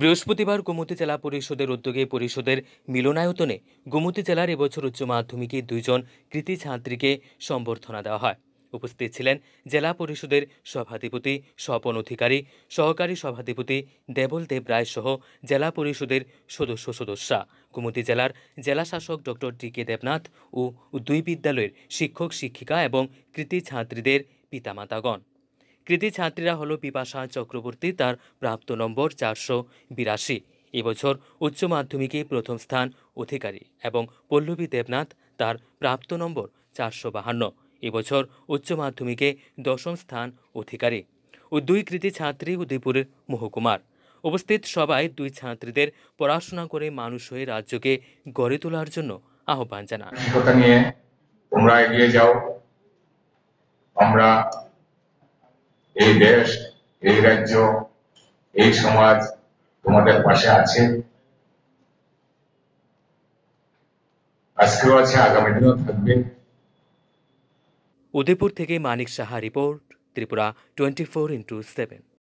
বৃহস্পতিবার গোমতি জেলা পরিষদের উদ্যোগে পরিষদের মিলনায়তনে গোমতি জেলার এবছর উচ্চ মাধ্যমিকে দুইজন কৃতি ছাত্রীকে সম্বর্ধনা দেওয়া হয় উপস্থিত ছিলেন জেলা পরিষদের সভাধিপতি স্বপন অধিকারী সহকারী সভাধিপতি দেবল দেব রায় সহ জেলা পরিষদের সদস্য সদস্যা কুমতি জেলার জেলা শাসক ডক্টর ডি কে দেবনাথ ও দুই বিদ্যালয়ের শিক্ষক শিক্ষিকা এবং কৃতি ছাত্রীদের পিতামাতাগণ কৃতি ছাত্রীরা হল পিপাসা চক্রবর্তী তার প্রাপ্ত নম্বর চারশো বিরাশি এবছর উচ্চ মাধ্যমিকে প্রথম স্থান অধিকারী এবং পল্লবী দেবনাথ তার প্রাপ্ত নম্বর চারশো বাহান্ন এবছর উচ্চ মাধ্যমিকে দশম স্থান অধিকারী ও দুই কৃতি ছাত্রী উদয়পুরের মহকুমার উপস্থিত সবাই দুই ছাত্রীদের পড়াশোনা করে মানুষ হয়ে রাজ্যকে গড়ে তোলার জন্য আহ্বান জানান নিয়ে তোমরা এগিয়ে যাও আমরা এই দেশ এই রাজ্য এই সমাজ তোমাদের পাশে আছে আজকেও আছে আগামী দিনও থাকবে উদয়পুর থেকে Manik Saha report Tripura twenty four into seven